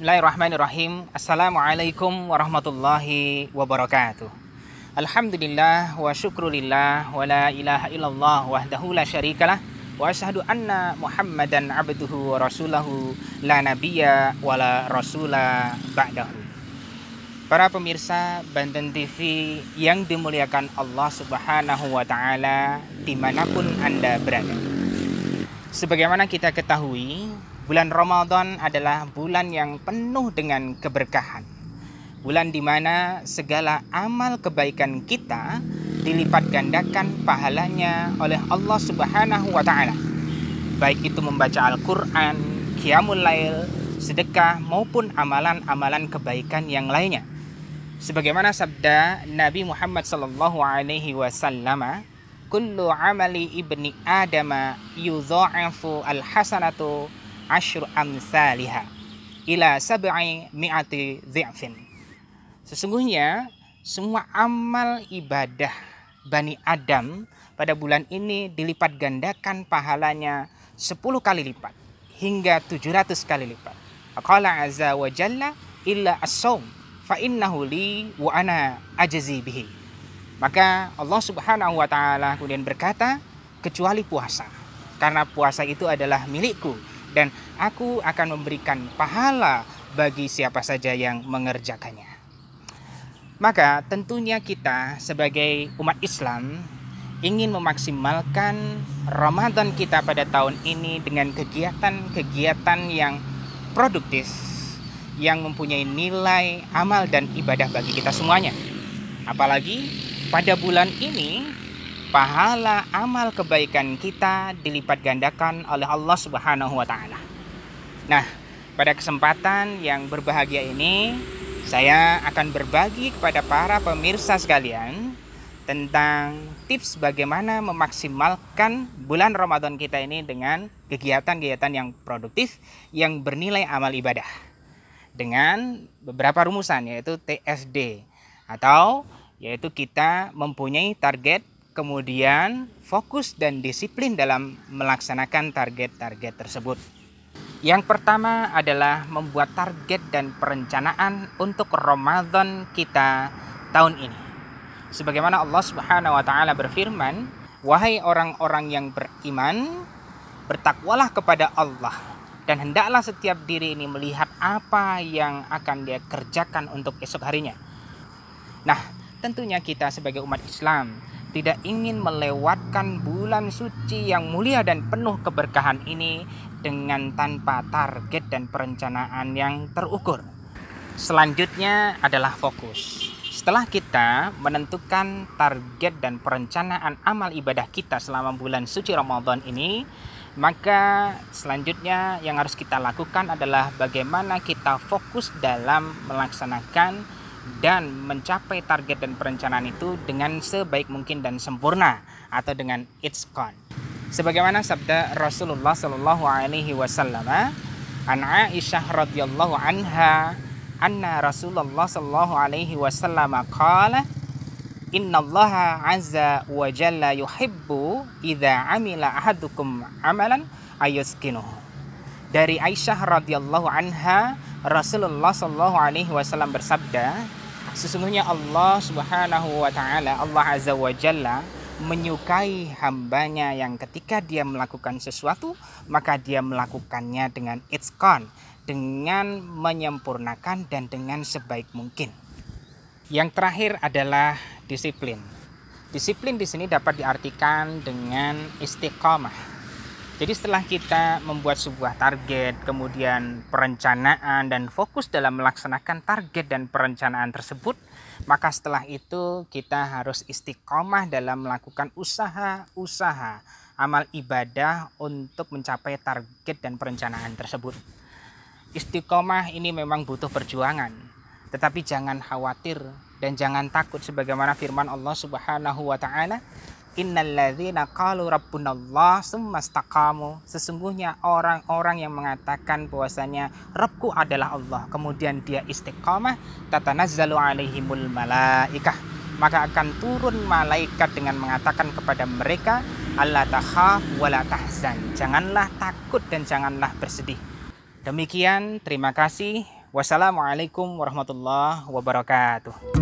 Bismillahirrahmanirrahim. Assalamualaikum warahmatullahi wabarakatuh. Alhamdulillah wa syukrulillah wa la ilaha illallah wahdahu la syarikalah wa asyhadu anna Muhammadan abduhu wa rasulahu la nabiyya wa la rasula ba'dahu. Para pemirsa Banten TV yang dimuliakan Allah Subhanahu wa taala dimanapun Anda berada. Sebagaimana kita ketahui, Bulan Ramadan adalah bulan yang penuh dengan keberkahan. Bulan di mana segala amal kebaikan kita dilipat gandakan pahalanya oleh Allah Subhanahu wa taala. Baik itu membaca Al-Qur'an, qiyamul lail, sedekah maupun amalan-amalan kebaikan yang lainnya. Sebagaimana sabda Nabi Muhammad sallallahu alaihi wasallam, "Kullu amali ibni Adama yudha'afu al-hasanatu asyru amsaliha ila sab'i mi'ati dhi'fin. Sesungguhnya semua amal ibadah Bani Adam pada bulan ini dilipat gandakan pahalanya 10 kali lipat hingga 700 kali lipat. Qala azza wa jalla illa as-saum fa innahu li wa ana ajzi bihi. Maka Allah Subhanahu wa taala kemudian berkata, kecuali puasa. Karena puasa itu adalah milikku dan aku akan memberikan pahala bagi siapa saja yang mengerjakannya. Maka tentunya kita sebagai umat Islam ingin memaksimalkan Ramadan kita pada tahun ini dengan kegiatan-kegiatan yang produktif yang mempunyai nilai amal dan ibadah bagi kita semuanya. Apalagi pada bulan ini pahala amal kebaikan kita dilipat gandakan oleh Allah Subhanahu wa taala. Nah, pada kesempatan yang berbahagia ini saya akan berbagi kepada para pemirsa sekalian tentang tips bagaimana memaksimalkan bulan Ramadan kita ini dengan kegiatan-kegiatan yang produktif yang bernilai amal ibadah dengan beberapa rumusan yaitu TSD atau yaitu kita mempunyai target kemudian fokus dan disiplin dalam melaksanakan target-target tersebut. Yang pertama adalah membuat target dan perencanaan untuk Ramadan kita tahun ini. Sebagaimana Allah Subhanahu wa taala berfirman, "Wahai orang-orang yang beriman, bertakwalah kepada Allah dan hendaklah setiap diri ini melihat apa yang akan dia kerjakan untuk esok harinya." Nah, tentunya kita sebagai umat Islam tidak ingin melewatkan bulan suci yang mulia dan penuh keberkahan ini dengan tanpa target dan perencanaan yang terukur. Selanjutnya adalah fokus. Setelah kita menentukan target dan perencanaan amal ibadah kita selama bulan suci Ramadan ini, maka selanjutnya yang harus kita lakukan adalah bagaimana kita fokus dalam melaksanakan dan mencapai target dan perencanaan itu dengan sebaik mungkin dan sempurna atau dengan gone. Sebagaimana sabda Rasulullah Shallallahu alaihi wasallam, An Aisyah radhiyallahu anha anna Rasulullah sallallahu alaihi wasallam Inna Allah azza wa jalla yuhibbu Ida amila ahadukum amalan ayuskinuhu dari Aisyah radhiyallahu anha Rasulullah Shallallahu Alaihi Wasallam bersabda, sesungguhnya Allah Subhanahu Wa Taala Allah Azza wa Jalla menyukai hambanya yang ketika dia melakukan sesuatu maka dia melakukannya dengan itskon dengan menyempurnakan dan dengan sebaik mungkin. Yang terakhir adalah disiplin. Disiplin di sini dapat diartikan dengan istiqamah jadi setelah kita membuat sebuah target, kemudian perencanaan dan fokus dalam melaksanakan target dan perencanaan tersebut, maka setelah itu kita harus istiqomah dalam melakukan usaha-usaha amal ibadah untuk mencapai target dan perencanaan tersebut. Istiqomah ini memang butuh perjuangan, tetapi jangan khawatir dan jangan takut sebagaimana firman Allah Subhanahu wa taala Innalladzina qalu rabbunallah summa Sesungguhnya orang-orang yang mengatakan bahwasanya Rabbku adalah Allah, kemudian dia istiqamah, tatanazzalu alaihimul malaikah. Maka akan turun malaikat dengan mengatakan kepada mereka, Allah takhaf wala tahzan. Janganlah takut dan janganlah bersedih. Demikian, terima kasih. Wassalamualaikum warahmatullahi wabarakatuh.